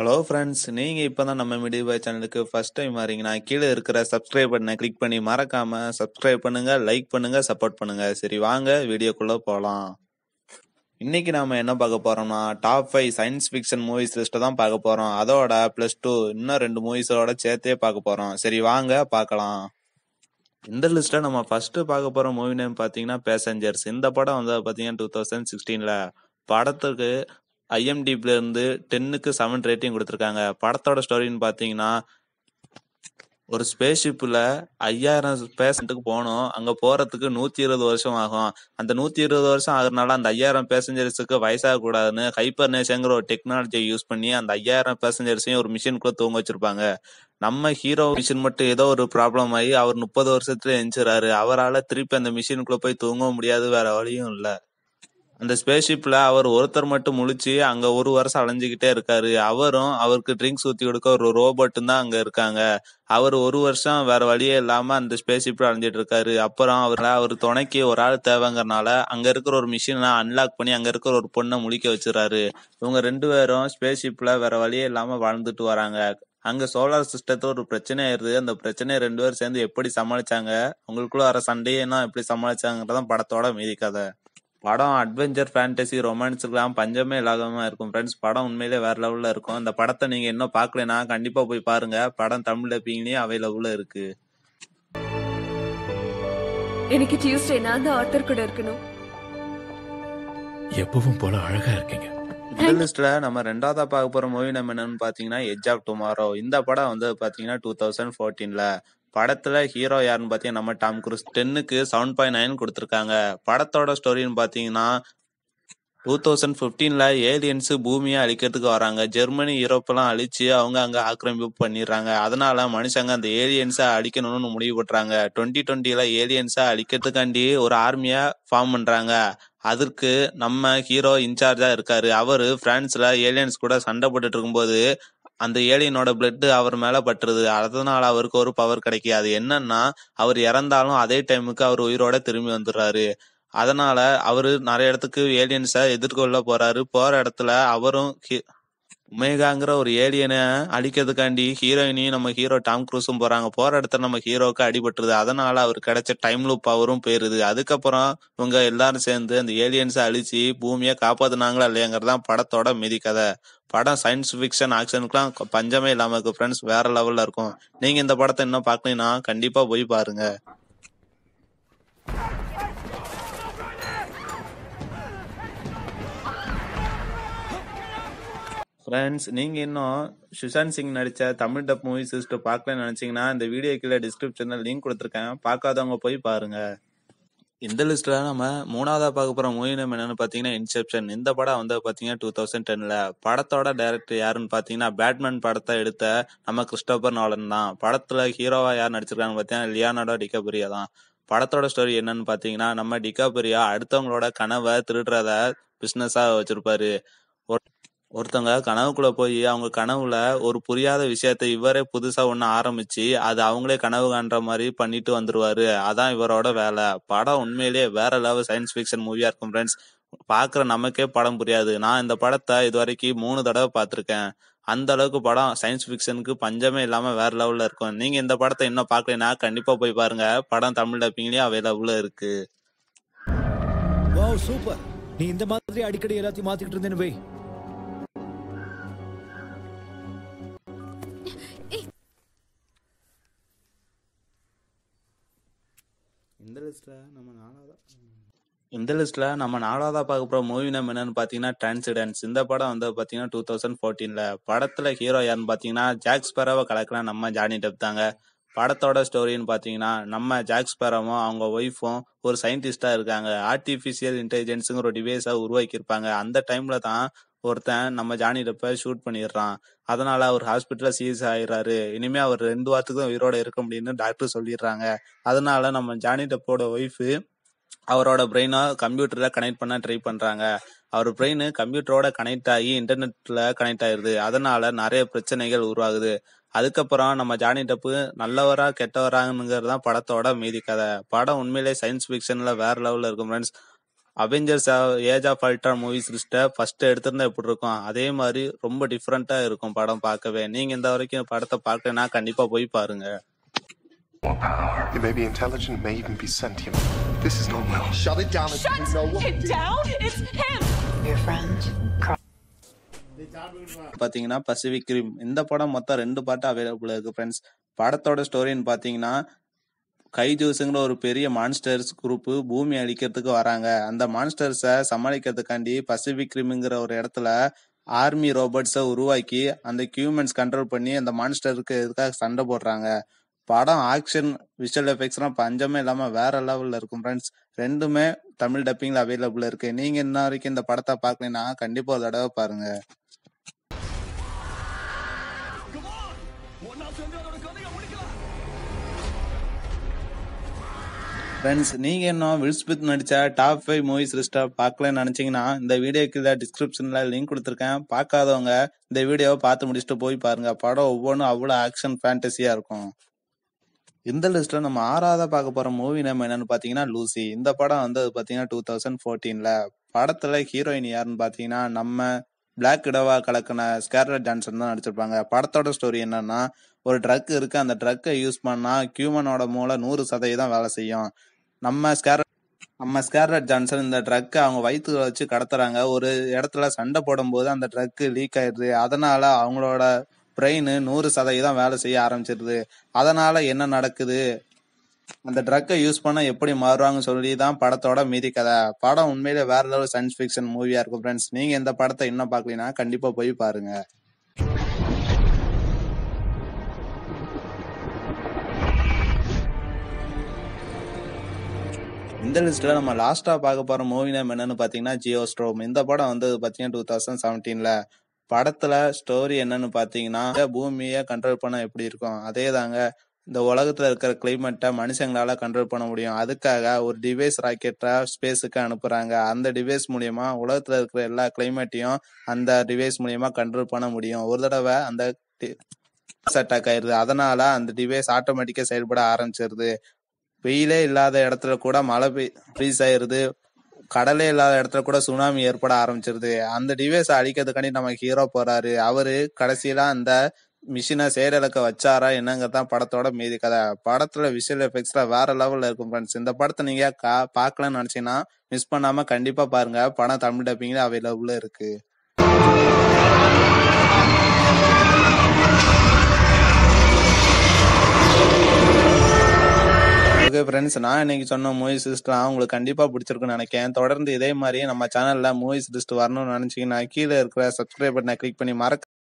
hello friends நீங்கள் இப்போ தான் நம்ம மீடியா பாய் சேனலுக்கு ஃபஸ்ட் டைம் வரீங்கன்னா கீழே இருக்கிற சப்ஸ்கிரைப் பண்ண கிளிக் பண்ணி மறக்காமல் சப்ஸ்கிரைப் பண்ணுங்கள் லைக் பண்ணுங்கள் சப்போர்ட் பண்ணுங்கள் சரி வாங்க வீடியோக்குள்ளே போகலாம் இன்னைக்கு நாம் என்ன பார்க்க போகிறோம்னா top five science fiction movies லிஸ்ட்டை தான் பார்க்க போகிறோம் அதோட ப்ளஸ் டூ இன்னும் ரெண்டு மூவிஸோட சேர்த்தே பார்க்க போகிறோம் சரி வாங்க பார்க்கலாம் இந்த லிஸ்ட்டில் நம்ம ஃபஸ்ட்டு பார்க்க போகிற மூவி நேம் பார்த்தீங்கன்னா பேசஞ்சர்ஸ் இந்த படம் வந்து பார்த்தீங்கன்னா டூ தௌசண்ட் சிக்ஸ்டீனில் படத்துக்கு இருந்து டென்னுக்கு செவன் ரேட்டிங் கொடுத்துருக்காங்க படத்தோட ஸ்டோரின்னு பார்த்தீங்கன்னா ஒரு ஸ்பேஸ்ஷிப்பில் ஐயாயிரம் பேசண்ட்டுக்கு போகணும் அங்கே போகிறதுக்கு நூற்றி இருபது வருஷம் ஆகும் அந்த நூற்றி இருபது வருஷம் ஆகுறதுனால அந்த ஐயாயிரம் பேசஞ்சர்ஸுக்கு வயசாக கூடாதுன்னு ஹைப்பர் நேஷங்கிற ஒரு டெக்னாலஜியை யூஸ் பண்ணி அந்த ஐயாயிரம் பேசஞ்சர்ஸையும் ஒரு கூட தூங்க வச்சிருப்பாங்க நம்ம ஹீரோ மிஷின் மட்டும் ஏதோ ஒரு ப்ராப்ளம் ஆகி அவர் முப்பது வருஷத்துல எஞ்சிறாரு அவரால் திருப்பி அந்த மிஷினுக்குள்ளே போய் தூங்க முடியாது வேற வழியும் இல்லை அந்த ஸ்பேஷிப்ல அவர் ஒருத்தர் மட்டும் முழிச்சு அங்க ஒரு வருஷம் அலைஞ்சுகிட்டே இருக்காரு அவரும் அவருக்கு ட்ரிங்க்ஸ் ஊத்தி கொடுக்க ஒரு ரோபோட்டும் தான் அங்க இருக்காங்க அவர் ஒரு வருஷம் வேற வழியே இல்லாம அந்த ஸ்பேஷிப்ல அலைஞ்சிட்டு இருக்காரு அப்புறம் அவர் அவர் துணைக்கு ஒரு ஆள் தேவைங்கிறனால அங்க இருக்கிற ஒரு மிஷினை அன்லாக் பண்ணி அங்க இருக்கிற ஒரு பொண்ணை முழிக்க வச்சிருக்காரு இவங்க ரெண்டு பேரும் ஸ்பேஷிப்ல வேற வழியே இல்லாம வாழ்ந்துட்டு வராங்க அங்க சோலார் சிஸ்டத்துல ஒரு பிரச்சனை ஆயிருது அந்த பிரச்சனையை ரெண்டு பேரும் சேர்ந்து எப்படி சமாளிச்சாங்க உங்களுக்குள்ள வர சண்டையெல்லாம் எப்படி சமாளிச்சாங்கிறதான் படத்தோட மீதி கதை படம் அட்வென்ச்சர் ஃபேண்டசி ரொமான்ஸுக்குலாம் பஞ்சமே இல்லாதமா இருக்கும் ஃப்ரெண்ட்ஸ் படம் உண்மையிலே வேற லெவலில் இருக்கும் அந்த படத்தை நீங்கள் இன்னும் பார்க்கலனா கண்டிப்பாக போய் பாருங்க படம் தமிழ் டப்பிங்லேயும் அவைலபிளாக இருக்கு எனக்கு டியூஸ்டே நான் தான் ஆத்தர் கூட இருக்கணும் எப்பவும் போல அழகா இருக்கீங்க லிஸ்ட்ல நம்ம ரெண்டாவதா பார்க்க போற மூவி நம்ம என்னன்னு பாத்தீங்கன்னா எஜ் ஆஃப் டுமாரோ இந்த படம் வந்து பாத்தீங்கன்னா டூ தௌசண்ட் ஃபோர்டீன்ல படத்துல ஹீரோ யாருன்னு பார்த்தீங்கன்னா நம்ம டாம் குரூஸ் டென்னுக்கு செவன் பாயிண்ட் நைன் கொடுத்துருக்காங்க படத்தோட ஸ்டோரின்னு பார்த்தீங்கன்னா டூ தௌசண்ட் ஃபிஃப்டீனில் ஏலியன்ஸ் பூமியை அழிக்கிறதுக்கு வராங்க ஜெர்மனி யூரோப்பெல்லாம் அழிச்சு அவங்க அங்கே ஆக்கிரமிப்பு பண்ணிடுறாங்க அதனால மனுஷங்க அந்த ஏலியன்ஸை அழிக்கணும்னு முடிவு பண்றாங்க டுவெண்ட்டி டுவெண்ட்டியில் ஏலியன்ஸை அழிக்கிறதுக்காண்டி ஒரு ஆர்மியா ஃபார்ம் பண்ணுறாங்க அதற்கு நம்ம ஹீரோ இன்சார்ஜாக இருக்காரு அவர் ஃப்ரான்ஸில் ஏலியன்ஸ் கூட சண்டை போட்டுட்டு இருக்கும்போது அந்த ஏலியனோட பிளட் அவர் மேல பட்டுருது அதனால அவருக்கு ஒரு பவர் கிடைக்காது அது என்னன்னா அவர் இறந்தாலும் அதே டைமுக்கு அவர் உயிரோட திரும்பி வந்துடுறாரு அதனால அவரு நிறைய இடத்துக்கு ஏலியன்ஸை எதிர்கொள்ள போறாரு போற இடத்துல அவரும் உமேகாங்கிற ஒரு ஏலியனை அழிக்கிறதுக்காண்டி ஹீரோயினையும் நம்ம ஹீரோ டாம் குரூஸும் போறாங்க போற இடத்துல நம்ம ஹீரோக்கு அடிபட்டுருது அதனால அவர் கிடைச்ச டைம் லூப் பவரும் போயிருது அதுக்கப்புறம் இவங்க எல்லாரும் சேர்ந்து அந்த ஏலியன்ஸை அழிச்சு பூமியை காப்பாத்துனாங்களா இல்லையாங்கிறதான் படத்தோட மிதி கதை படம் சயின்ஸ் ஃபிக்ஷன் ஆக்ஷனுக்குலாம் பஞ்சமே இல்லாம இருக்கு ஃப்ரெண்ட்ஸ் வேற லெவல்ல இருக்கும் நீங்க இந்த படத்தை இன்னும் பாக்கலீங்கன்னா கண்டிப்பா போய் பாருங்க ஃப்ரெண்ட்ஸ் நீங்கள் இன்னும் சுஷாந்த் சிங் நடிச்ச தமிழ் டப் மூவி சிஸ்டர் பார்க்கலன்னு நினச்சிங்கன்னா இந்த வீடியோ கீழே டிஸ்கிரிப்ஷனில் லிங்க் கொடுத்துருக்கேன் பார்க்காதவங்க போய் பாருங்கள் இந்த லிஸ்ட்டில் நம்ம மூணாவதாக பார்க்க போகிற மூவி நம்ம என்னென்னு பார்த்தீங்கன்னா இன்செப்ஷன் இந்த படம் வந்து பார்த்தீங்கன்னா டூ தௌசண்ட் டெனில் படத்தோட டேரக்டர் யாருன்னு பார்த்தீங்கன்னா பேட்மேன் படத்தை எடுத்த நம்ம கிறிஸ்டோபர் நாலன் தான் படத்தில் ஹீரோவா யார் நடிச்சிருக்காங்கன்னு பார்த்தீங்கன்னா லியானோட டிகபரியா தான் படத்தோட ஸ்டோரி என்னன்னு பார்த்தீங்கன்னா நம்ம டிகாபுரியா அடுத்தவங்களோட கனவை திருடுறத பிஸ்னஸாக வச்சிருப்பாரு ஒருத்தவங்க கனவுக்குள்ள போய் அவங்க கனவுல ஒரு புரியாத விஷயத்த இவரே புதுசா ஒண்ணு ஆரம்பிச்சு அது அவங்களே கனவு காண்ற மாதிரி பண்ணிட்டு வந்துருவாரு அதான் இவரோட வேலை படம் உண்மையிலேயே வேற லெவல் சயின்ஸ் ஃபிக்ஷன் மூவியா இருக்கும் ஃப்ரெண்ட்ஸ் பாக்குற நமக்கே படம் புரியாது நான் இந்த படத்தை இது வரைக்கும் மூணு தடவை பார்த்திருக்கேன் அந்த அளவுக்கு படம் சயின்ஸ் ஃபிக்ஷனுக்கு பஞ்சமே இல்லாம வேற லெவல்ல இருக்கும் நீங்க இந்த படத்தை இன்னும் பாக்கலைன்னா கண்டிப்பா போய் பாருங்க படம் தமிழ் டப்பிங்லயே அவைலபிள் இருக்கு சூப்பர் நீ இந்த மாதிரி அடிக்கடி எல்லாத்தையும் மாத்திக்கிட்டு இருந்தேன்னு போய் லிஸ்ட்டில் நம்ம நாலாவதா இந்த லிஸ்ட்ல நம்ம நாலாவதா பார்க்க போற மூவி நம்ம என்னன்னு பாத்தீங்கன்னா டிரான்சிடென்ஸ் இந்த படம் வந்து பாத்தீங்கன்னா டூ தௌசண்ட் ஃபோர்டீன்ல படத்துல ஹீரோ யாருன்னு பாத்தீங்கன்னா ஜாக்ஸ் பெரவை கலக்கலாம் நம்ம ஜானி டெப் தாங்க படத்தோட ஸ்டோரின்னு பாத்தீங்கன்னா நம்ம ஜாக்ஸ் பெரமும் அவங்க ஒய்ஃபும் ஒரு சயின்டிஸ்டா இருக்காங்க ஆர்டிபிஷியல் இன்டெலிஜென்ஸுங்கிற ஒரு டிவைஸா உருவாக்கியிருப்பாங்க அந்த டைம்ல தான் ஒருத்தன் நம்ம ஜானி டெப்பை ஷூட் பண்ணிடுறான் அதனால அவர் ஹாஸ்பிட்டல்ல சீரியஸ் ஆயிடுறாரு இனிமே அவர் ரெண்டு வாரத்துக்கு தான் உயிரோட இருக்க முடியும்னு டாக்டர் சொல்லிடுறாங்க அதனால நம்ம ஜானி டப்போட ஒய்ஃபு அவரோட பிரெயினை கம்ப்யூட்டரில் கனெக்ட் பண்ண ட்ரை பண்றாங்க அவர் பிரெயின் கம்ப்யூட்டரோட கனெக்ட் ஆகி இன்டர்நெட்ல கனெக்ட் ஆயிருது அதனால நிறைய பிரச்சனைகள் உருவாகுது அதுக்கப்புறம் நம்ம ஜானி டப்பு நல்லவரா கெட்டவராங்கிறது தான் படத்தோட மீதி கதை படம் உண்மையிலே சயின்ஸ் ஃபிக்ஷனில் வேற லெவலில் இருக்கும் friends Avengers Age of Ultron movies லிஸ்ட்டை ஃபர்ஸ்ட் எடுத்திருந்தா எப்படி இருக்கும் அதே மாதிரி ரொம்ப டிஃப்ரெண்டா இருக்கும் படம் பார்க்கவே நீங்க இந்த வரைக்கும் படத்தை பார்க்கலனா கண்டிப்பா போய் பாருங்க பாத்தீங்கன்னா பசிபிக் கிரீம் இந்த படம் மொத்தம் ரெண்டு பாட்டு அவைலபிள் இருக்கு ஃப்ரெண்ட்ஸ் படத்தோட ஸ்டோரின்னு பாத்தீங்கன்னா கைஜூசுங்கிற ஒரு பெரிய மான்ஸ்டர்ஸ் குரூப்பு பூமி அழிக்கிறதுக்கு வராங்க அந்த மான்ஸ்டர்ஸை சமாளிக்கிறதுக்காண்டி பசிபிக் ரிம்ங்கிற ஒரு இடத்துல ஆர்மி ரோபோட்ஸை உருவாக்கி அந்த கியூமன்ஸ் கண்ட்ரோல் பண்ணி அந்த மான்ஸ்டருக்கு இதுக்காக சண்டை போடுறாங்க படம் ஆக்ஷன் விஷுவல் எஃபெக்ட்ஸ்லாம் பஞ்சமே இல்லாமல் வேற லெவலில் இருக்கும் ஃப்ரெண்ட்ஸ் ரெண்டுமே தமிழ் டப்பிங்கில் அவைலபிள் இருக்கு நீங்கள் இன்ன வரைக்கும் இந்த படத்தை பார்க்கலன்னா கண்டிப்பாக ஒரு தடவை பாருங்க ஒன்னா அதோட கதையை முடிக்கலாம் ஃப்ரெண்ட்ஸ் நீங்கள் இன்னும் வில்ஸ்பித் ஸ்மித் நடித்த டாப் ஃபைவ் மூவிஸ் லிஸ்ட்டை பார்க்கலன்னு நினச்சிங்கன்னா இந்த வீடியோக்கு இதை டிஸ்கிரிப்ஷனில் லிங்க் கொடுத்துருக்கேன் பார்க்காதவங்க இந்த வீடியோவை பார்த்து முடிச்சுட்டு போய் பாருங்கள் படம் ஒவ்வொன்றும் அவ்வளோ ஆக்ஷன் ஃபேண்டஸியாக இருக்கும் இந்த லிஸ்ட்டில் நம்ம ஆறாவதாக பார்க்க போகிற மூவி நம்ம என்னென்னு பார்த்தீங்கன்னா லூசி இந்த படம் வந்து பார்த்தீங்கன்னா டூ தௌசண்ட் ஃபோர்டீனில் படத்தில் ஹீரோயின் யாருன்னு பார்த்தீங்கன்னா நம்ம பிளாக் இடவா கலக்கின ஸ்கேர்லட் ஜான்சன் தான் நடிச்சிருப்பாங்க படத்தோட ஸ்டோரி என்னன்னா ஒரு ட்ரக் இருக்கு அந்த ட்ரக்கை யூஸ் பண்ணா க்யூமனோட மூளை நூறு சதவீதம் வேலை செய்யும் நம்ம ஸ்கேர் நம்ம ஸ்கேர்லட் ஜான்சன் இந்த ட்ரக்கை அவங்க வயிற்றுல வச்சு கடத்துறாங்க ஒரு இடத்துல சண்டை போடும்போது அந்த ட்ரக்கு லீக் ஆயிடுது அதனால அவங்களோட பிரெயின் நூறு சதவீதம் வேலை செய்ய ஆரம்பிச்சிருது அதனால என்ன நடக்குது அந்த ட்ரக்கை யூஸ் பண்ண எப்படி மாறுவாங்கன்னு சொல்லி தான் படத்தோட மீதி கதை படம் உண்மையிலே வேற லெவல் சயின்ஸ் ஃபிக்ஷன் மூவியா இருக்கும் ஃப்ரெண்ட்ஸ் நீங்க இந்த படத்தை இன்னும் பாக்கலீங்கன்னா கண்டிப்பா போய் பாருங்க இந்த லிஸ்ட்ல நம்ம லாஸ்டா பார்க்க போற மூவி நேம் என்னன்னு பாத்தீங்கன்னா ஜியோ ஸ்ட்ரோம் இந்த படம் வந்து பாத்தீங்கன்னா டூ தௌசண்ட் செவன்டீன்ல படத்துல ஸ்டோரி என்னன்னு பாத்தீங்கன்னா பூமியை கண்ட்ரோல் பண்ண எப்படி இருக்கும் அதே தாங்க இந்த உலகத்துல இருக்கிற கிளைமேட்டை மனுஷங்களால கண்ட்ரோல் பண்ண முடியும் அதுக்காக ஒரு டிவைஸ் ராக்கெட்டா ஸ்பேஸுக்கு அனுப்புறாங்க அந்த டிவைஸ் மூலியமா உலகத்துல இருக்கிற எல்லா கிளைமேட்டையும் அந்த டிவைஸ் மூலியமா கண்ட்ரோல் பண்ண முடியும் ஒரு தடவை அந்த செட்டாக் ஆயிருது அதனால அந்த டிவைஸ் ஆட்டோமேட்டிக்கா செயல்பட ஆரம்பிச்சிருது வெயிலே இல்லாத இடத்துல கூட மழை பெய் ஃப்ரீஸ் ஆயிருது கடலே இல்லாத இடத்துல கூட சுனாமி ஏற்பட ஆரம்பிச்சிருது அந்த டிவைஸ் அழிக்கிறதுக்காண்டி நம்ம ஹீரோ போறாரு அவரு கடைசியில அந்த மிஷினை செயலக்க வச்சாரா என்னங்கிறதான் படத்தோட மீதி கதை படத்துல விஷுவல் எஃபெக்ட்ஸ்ல வேற லெவல்ல இருக்கும் ஃப்ரெண்ட்ஸ் இந்த படத்தை நீங்க கா பாக்கலன்னு நினைச்சீங்கன்னா மிஸ் பண்ணாம கண்டிப்பா பாருங்க படம் தமிழ் டப்பிங்ல அவைலபிள் இருக்கு ஓகே ஃப்ரெண்ட்ஸ் நான் இன்னைக்கு சொன்ன மூவிஸ் லிஸ்ட்லாம் உங்களுக்கு கண்டிப்பாக பிடிச்சிருக்குன்னு நினைக்கிறேன் தொடர்ந்து இதே மாதிரி நம்ம சேனலில் மூவிஸ் லிஸ்ட் வரணும்னு நினச்சிங்கன்னா கீழே இருக்கிற சப்ஸ்கிரைப் பட்டனை கிளிக் பண்ணி மறக்க